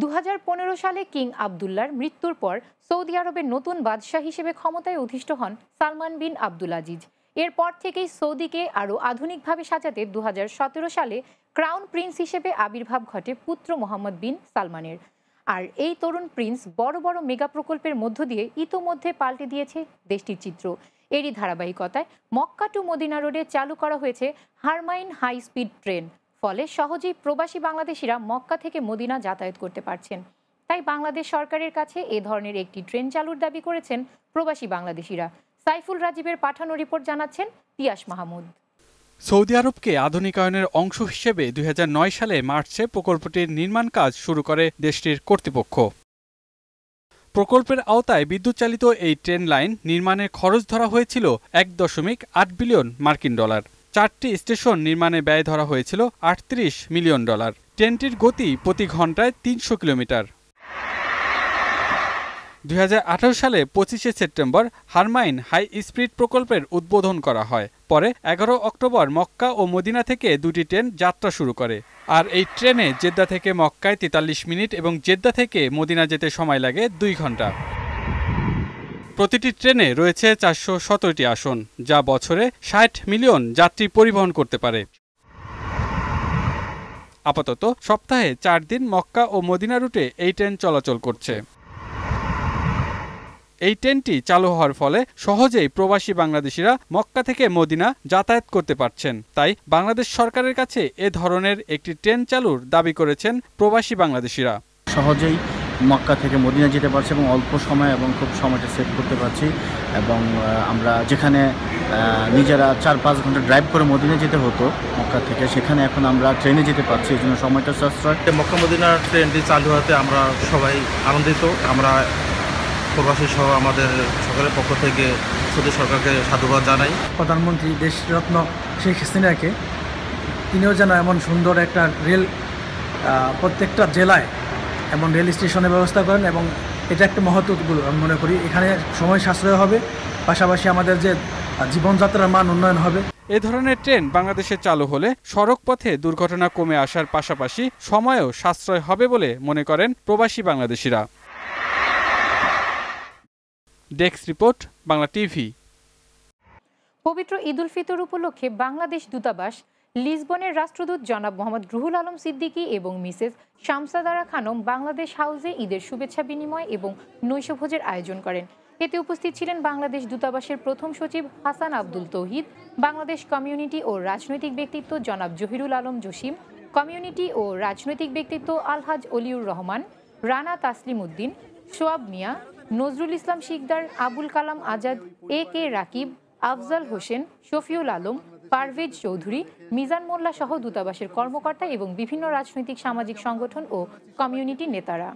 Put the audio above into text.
দু সালে কিং আবদুল্লার মৃত্যুর পর সৌদি আরবের নতুন বাদশাহ হিসেবে ক্ষমতায় অধিষ্ঠ হন সালমান বিন আবদুল আজিজ এরপর থেকেই সৌদিকে আরও আধুনিকভাবে সাজাতে দু সালে ক্রাউন প্রিন্স হিসেবে আবির্ভাব ঘটে পুত্র মোহাম্মদ বিন সালমানের আর এই তরুণ প্রিন্স বড় বড় মেগা প্রকল্পের মধ্য দিয়ে ইতোমধ্যে পাল্টে দিয়েছে দেশটির চিত্র এরই ধারাবাহিকতায় মক্কা টু মদিনা রোডে চালু করা হয়েছে হারমাইন হাই স্পিড ট্রেন ফলে সহজেই প্রবাসী বাংলাদেশিরা মক্কা থেকে মদিনা যাতায়াত করতে পারছেন তাই বাংলাদেশ সরকারের কাছে এ ধরনের একটি ট্রেন চালুর দাবি করেছেন প্রবাসী বাংলাদেশিরা সাইফুল রাজীবের পাঠানো রিপোর্ট জানাচ্ছেন তিয়াস মাহমুদ সৌদি আরবকে আধুনিকায়নের অংশ হিসেবে দুই সালে মার্চে প্রকল্পটির নির্মাণ কাজ শুরু করে দেশটির কর্তৃপক্ষ প্রকল্পের আওতায় বিদ্যুৎ চালিত এই ট্রেন লাইন নির্মাণের খরচ ধরা হয়েছিল এক দশমিক আট বিলিয়ন মার্কিন ডলার চারটি স্টেশন নির্মাণে ব্যয় ধরা হয়েছিল আটত্রিশ মিলিয়ন ডলার ট্রেনটির গতি প্রতি ঘন্টায় তিনশো কিলোমিটার দুই সালে পঁচিশে সেপ্টেম্বর হারমাইন হাই স্পিড প্রকল্পের উদ্বোধন করা হয় পরে এগারো অক্টোবর মক্কা ও মদিনা থেকে দুটি ট্রেন যাত্রা শুরু করে আর এই ট্রেনে জেদ্দা থেকে মক্কায় তেতাল্লিশ মিনিট এবং জেদ্দা থেকে মদিনা যেতে সময় লাগে দুই ঘন্টা প্রতিটি ট্রেনে রয়েছে চারশো সতেরোটি আসন যা বছরে ষাট মিলিয়ন যাত্রী পরিবহন করতে পারে আপাতত সপ্তাহে চার দিন মক্কা ও মদিনা রুটে এই ট্রেন চলাচল করছে এই ট্রেনটি চালু হওয়ার ফলে সহজেই প্রবাসী বাংলাদেশিরা মক্কা থেকে মদিনা যাতায়াত করতে পারছেন তাই বাংলাদেশ সরকারের কাছে এ ধরনের একটি ট্রেন চালুর দাবি করেছেন প্রবাসী বাংলাদেশিরা সহজেই মক্কা থেকে মদিনা যেতে পারছি এবং অল্প সময় এবং খুব সময়টা সেভ করতে পারছি এবং আমরা যেখানে নিজেরা চার পাঁচ ঘন্টা ড্রাইভ করে মদিনা যেতে হতো মক্কা থেকে সেখানে এখন আমরা ট্রেনে যেতে পারছি এই জন্য সময়টা সাশ্রয় মক্কা মদিনার ট্রেনটি চালু হতে আমরা সবাই আনন্দিত আমরা প্রবাসী সহ আমাদের সকলের পক্ষ থেকে সৌদি সরকারকে সাধুবাদ জানাই প্রধানমন্ত্রী দেশরত্ন শেখ হাসিনাকে তিনিও যেন এমন সুন্দর একটা রেল প্রত্যেকটা জেলায় এবং রেল স্টেশনের ব্যবস্থা করেন এবং এটা একটা মহৎ উদ্যোগ আমি মনে করি এখানে সময় সাশ্রয় হবে পাশাপাশি আমাদের যে জীবনযাত্রার মান উন্নয়ন হবে এ ধরনের ট্রেন বাংলাদেশে চালু হলে সড়ক পথে দুর্ঘটনা কমে আসার পাশাপাশি সময়ও সাশ্রয় হবে বলে মনে করেন প্রবাসী বাংলাদেশিরা ডেক্স রিপোর্ট বাংলা টিভি পবিত্র ঈদুল ফিতর উপলক্ষে বাংলাদেশ দূতাবাস লিসবনের রাষ্ট্রদূত জনাব মোহাম্মদ রুহুল আলম সিদ্দিকি এবং মিসেস শামসাদারা খানম বাংলাদেশ হাউসে ঈদের শুভেচ্ছা বিনিময় এবং নৈশভোজের আয়োজন করেন এতে উপস্থিত ছিলেন বাংলাদেশ দূতাবাসের প্রথম সচিব হাসান আব্দুল তৌহিদ বাংলাদেশ কমিউনিটি ও রাজনৈতিক ব্যক্তিত্ব জনাব জহিরুল আলম জসিম কমিউনিটি ও রাজনৈতিক ব্যক্তিত্ব আলহাজ অলিউর রহমান রানা তাসলিম উদ্দিন সোয়াব মিয়া নজরুল ইসলাম শিকদার আবুল কালাম আজাদ এ কে রাকিব আফজাল হোসেন শফিউল আলম পারভেজ চৌধুরী মিজান মোল্লা সহ দূতাবাসের কর্মকর্তা এবং বিভিন্ন রাজনৈতিক সামাজিক সংগঠন ও কমিউনিটি নেতারা